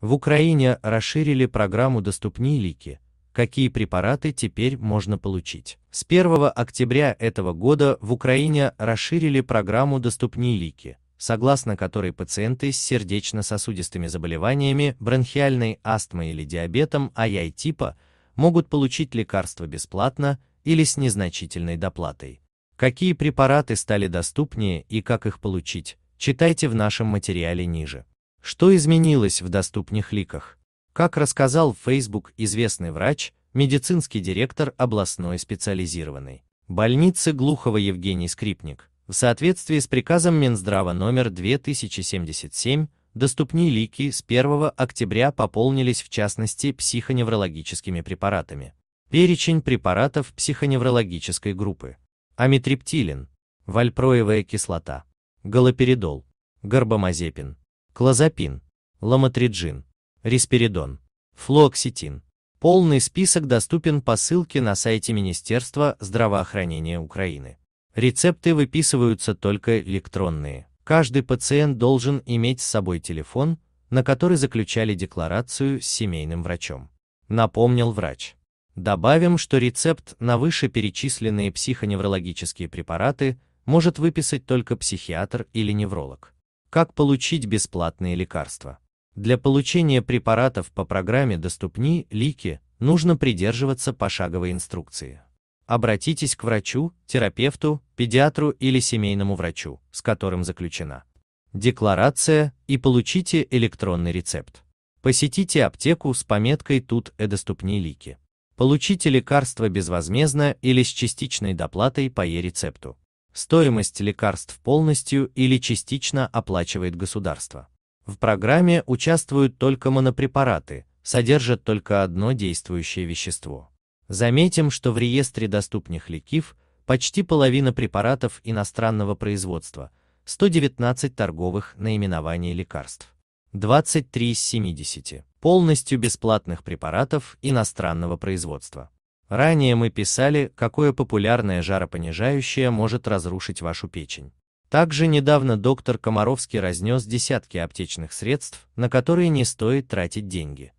В Украине расширили программу «Доступней лики», какие препараты теперь можно получить. С 1 октября этого года в Украине расширили программу «Доступней лики», согласно которой пациенты с сердечно-сосудистыми заболеваниями, бронхиальной астмой или диабетом АЯй-типа могут получить лекарства бесплатно или с незначительной доплатой. Какие препараты стали доступнее и как их получить, читайте в нашем материале ниже. Что изменилось в доступных ликах? Как рассказал в Facebook известный врач, медицинский директор областной специализированной больницы Глухова Евгений Скрипник, в соответствии с приказом Минздрава номер 2077, доступные лики с 1 октября пополнились в частности психоневрологическими препаратами. Перечень препаратов психоневрологической группы. Амитриптилин, вальпроевая кислота, галоперидол, горбомазепин, клозапин, ламотриджин, рисперидон, флуоксетин. Полный список доступен по ссылке на сайте Министерства здравоохранения Украины. Рецепты выписываются только электронные. Каждый пациент должен иметь с собой телефон, на который заключали декларацию с семейным врачом. Напомнил врач. Добавим, что рецепт на вышеперечисленные психоневрологические препараты может выписать только психиатр или невролог. Как получить бесплатные лекарства? Для получения препаратов по программе «Доступни» Лики нужно придерживаться пошаговой инструкции. Обратитесь к врачу, терапевту, педиатру или семейному врачу, с которым заключена декларация, и получите электронный рецепт. Посетите аптеку с пометкой «Тут э доступни лики». Получите лекарство безвозмездно или с частичной доплатой по e-рецепту. Стоимость лекарств полностью или частично оплачивает государство. В программе участвуют только монопрепараты, содержат только одно действующее вещество. Заметим, что в реестре доступных лекив почти половина препаратов иностранного производства, 119 торговых наименований лекарств, 23 из 70 полностью бесплатных препаратов иностранного производства. Ранее мы писали, какое популярное жаропонижающее может разрушить вашу печень. Также недавно доктор Комаровский разнес десятки аптечных средств, на которые не стоит тратить деньги.